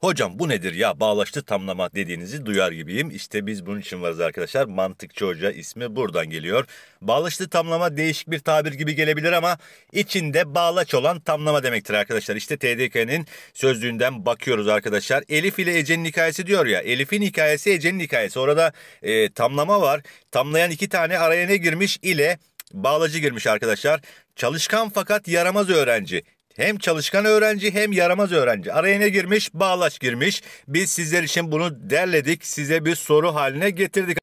Hocam bu nedir ya bağlaştı tamlama dediğinizi duyar gibiyim. İşte biz bunun için varız arkadaşlar. Mantıkçı Hoca ismi buradan geliyor. Bağlaştı tamlama değişik bir tabir gibi gelebilir ama içinde bağlaç olan tamlama demektir arkadaşlar. İşte TDK'nin sözlüğünden bakıyoruz arkadaşlar. Elif ile Ece'nin hikayesi diyor ya. Elif'in hikayesi Ece'nin hikayesi. Orada e, tamlama var. Tamlayan iki tane araya ne girmiş ile bağlacı girmiş arkadaşlar. Çalışkan fakat yaramaz öğrenci. Hem çalışkan öğrenci hem yaramaz öğrenci. Araya ne girmiş? Bağlaç girmiş. Biz sizler için bunu derledik. Size bir soru haline getirdik.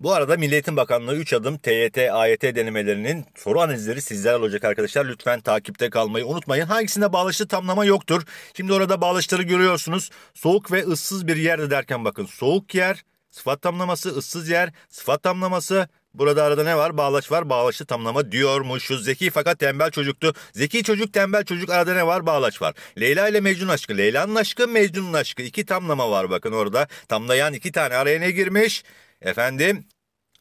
Bu arada Milli Bakanlığı 3 adım TYT, AYT denemelerinin soru analizleri sizlerle olacak arkadaşlar. Lütfen takipte kalmayı unutmayın. Hangisinde bağlaçlı tamlama yoktur? Şimdi orada bağlaçları görüyorsunuz. Soğuk ve ıssız bir yerde derken bakın. Soğuk yer, sıfat tamlaması, ıssız yer, sıfat tamlaması, Burada arada ne var? Bağlaç var. Bağlaçlı tamlama diyormuşuz. Zeki fakat tembel çocuktu. Zeki çocuk tembel çocuk arada ne var? Bağlaç var. Leyla ile Mecnun aşkı. Leyla'nın aşkı Mecnun'un aşkı. İki tamlama var bakın orada. Tamlayan iki tane araya ne girmiş? Efendim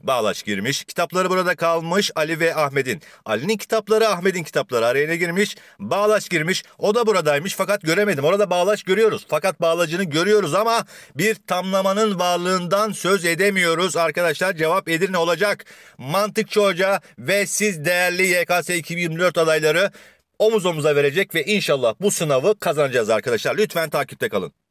Bağlaç girmiş. Kitapları burada kalmış Ali ve Ahmet'in. Ali'nin kitapları Ahmet'in kitapları arayına girmiş. Bağlaç girmiş. O da buradaymış fakat göremedim. Orada Bağlaç görüyoruz. Fakat bağlacını görüyoruz ama bir tamlamanın varlığından söz edemiyoruz. Arkadaşlar cevap Edirne olacak. Mantıkçı Hoca ve siz değerli YKS 2024 adayları omuz omuza verecek ve inşallah bu sınavı kazanacağız arkadaşlar. Lütfen takipte kalın.